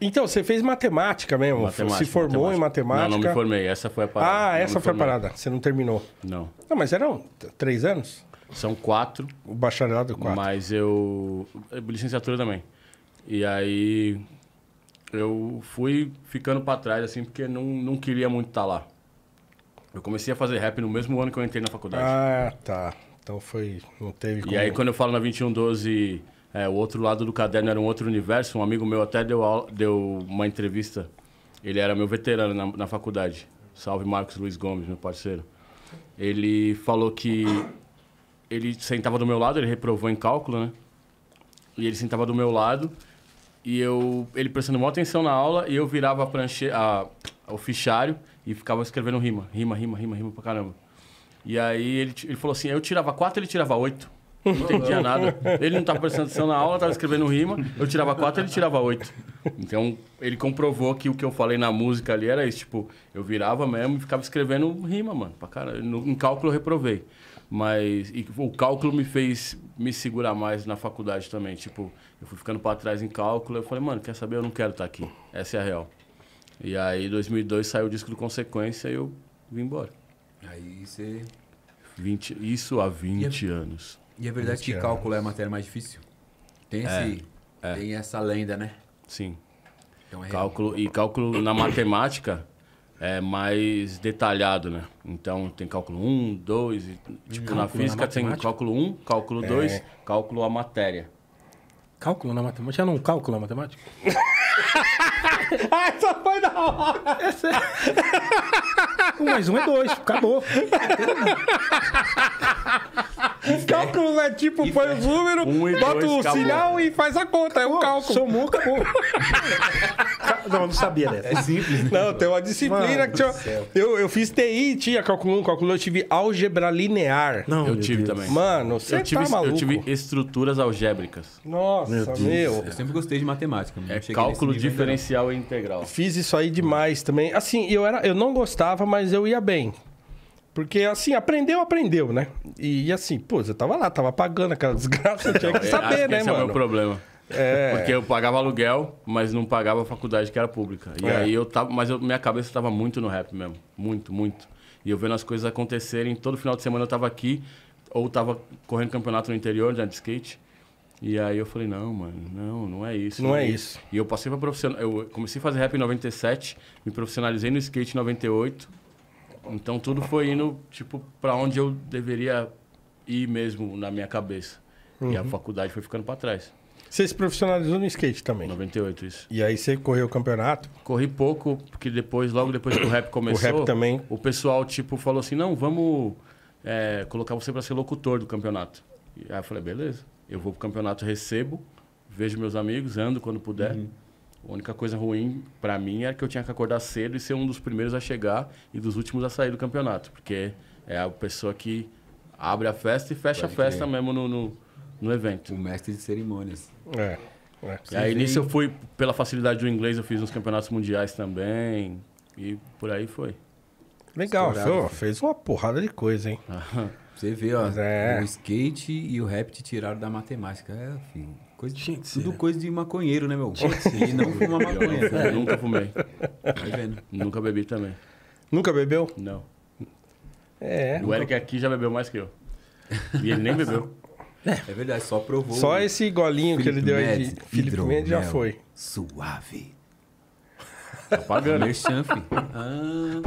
Então, você fez matemática mesmo? Matemática, se formou matemática. em matemática? Não, não me formei. Essa foi a parada. Ah, essa foi a parada. Você não terminou? Não. Não, mas eram três anos? São quatro. O bacharelado é quatro. Mas eu... Licenciatura também. E aí... Eu fui ficando para trás, assim, porque não, não queria muito estar tá lá. Eu comecei a fazer rap no mesmo ano que eu entrei na faculdade. Ah, tá. Então foi... Não teve como... E aí, quando eu falo na 2112 é, o outro lado do caderno era um outro universo. Um amigo meu até deu, aula, deu uma entrevista. Ele era meu veterano na, na faculdade. Salve Marcos Luiz Gomes, meu parceiro. Ele falou que ele sentava do meu lado, ele reprovou em cálculo, né? E ele sentava do meu lado e eu ele prestando maior atenção na aula e eu virava a pranche, a, o fichário e ficava escrevendo rima, rima, rima, rima, rima pra caramba. E aí ele, ele falou assim, eu tirava quatro, ele tirava oito. Não entendia nada. Ele não estava prestando atenção na aula, estava escrevendo rima. Eu tirava quatro, ele tirava oito. Então, ele comprovou que o que eu falei na música ali era isso. Tipo, eu virava mesmo e ficava escrevendo rima, mano. Pra cara. No, em cálculo eu reprovei. Mas e, o cálculo me fez me segurar mais na faculdade também. Tipo, eu fui ficando para trás em cálculo. Eu falei, mano, quer saber? Eu não quero estar tá aqui. Essa é a real. E aí, em 2002, saiu o disco do Consequência e eu vim embora. Aí você... 20, isso há 20 a... anos. E é verdade que cálculo é a matéria mais difícil? Tem, é, esse, é, é. tem essa lenda, né? Sim. Então é cálculo, e cálculo na matemática é mais detalhado, né? Então tem cálculo 1, 2, tipo, hum, na física na tem cálculo 1, cálculo 2, é. cálculo a matéria. Cálculo na matemática? Já Não cálculo na matemática? ah, só foi da hora! É um mais um é dois, acabou. Cálculo é tipo, põe os números, um bota dois, o acabou. sinal e faz a conta. Acabou. É um cálculo. Somou, acabou. não, eu não sabia dessa. É simples. Né? Não, tem uma disciplina Mano que tinha... Eu, eu fiz TI, tinha cálculo 1, cálculo 2, eu tive álgebra linear. Não, eu tive Deus. também. Mano, você eu tive, tá maluco. Eu tive estruturas algébricas. Nossa, meu. meu. Eu sempre gostei de matemática. É cálculo diferencial e integral. Fiz isso aí demais também. Assim, eu, era, eu não gostava, mas eu ia bem. Porque, assim, aprendeu, aprendeu, né? E, assim, pô, eu tava lá, tava pagando aquela desgraça, tinha que saber, né, esse mano? Esse é o meu problema. É... Porque eu pagava aluguel, mas não pagava a faculdade que era pública. E é. aí eu tava. Mas eu, minha cabeça tava muito no rap mesmo. Muito, muito. E eu vendo as coisas acontecerem. Todo final de semana eu tava aqui, ou tava correndo campeonato no interior, né, de skate. E aí eu falei, não, mano, não, não é isso. Não, não é, é isso. isso. E eu passei pra profissional. Eu comecei a fazer rap em 97, me profissionalizei no skate em 98. Então tudo foi indo, tipo, para onde eu deveria ir mesmo na minha cabeça. Uhum. E a uhum. faculdade foi ficando para trás. Você se profissionalizou no skate também? 98, isso. E aí você correu o campeonato? Corri pouco, porque depois, logo depois que o rap começou... O rap também. O pessoal, tipo, falou assim, não, vamos é, colocar você para ser locutor do campeonato. E aí eu falei, beleza. Eu vou pro campeonato, recebo, vejo meus amigos, ando quando puder. Uhum. A única coisa ruim para mim era é que eu tinha que acordar cedo e ser um dos primeiros a chegar e dos últimos a sair do campeonato, porque é a pessoa que abre a festa e fecha Pode a festa crer. mesmo no, no, no, evento. O mestre de cerimônias. É. é. E aí nisso eu fui, pela facilidade do inglês, eu fiz uns campeonatos mundiais também e por aí foi. Legal, Estourado, fez, fez uma porrada de coisa, hein? Você vê, ó, é. o skate e o rap te tiraram da matemática. É, filho. Coisa de, gente, tudo né? coisa de maconheiro, né, meu? Gente, não fuma maconha. Né? É, nunca fumei. Tá vendo? Nunca bebi também. Nunca bebeu? Não. É. é. O nunca... Eric aqui já bebeu mais que eu. E ele nem bebeu. É, verdade, só provou. Só esse golinho Felipe que ele deu aí de Felipe Mendes já foi. Suave. Tá pagando. Meu filho. Ah.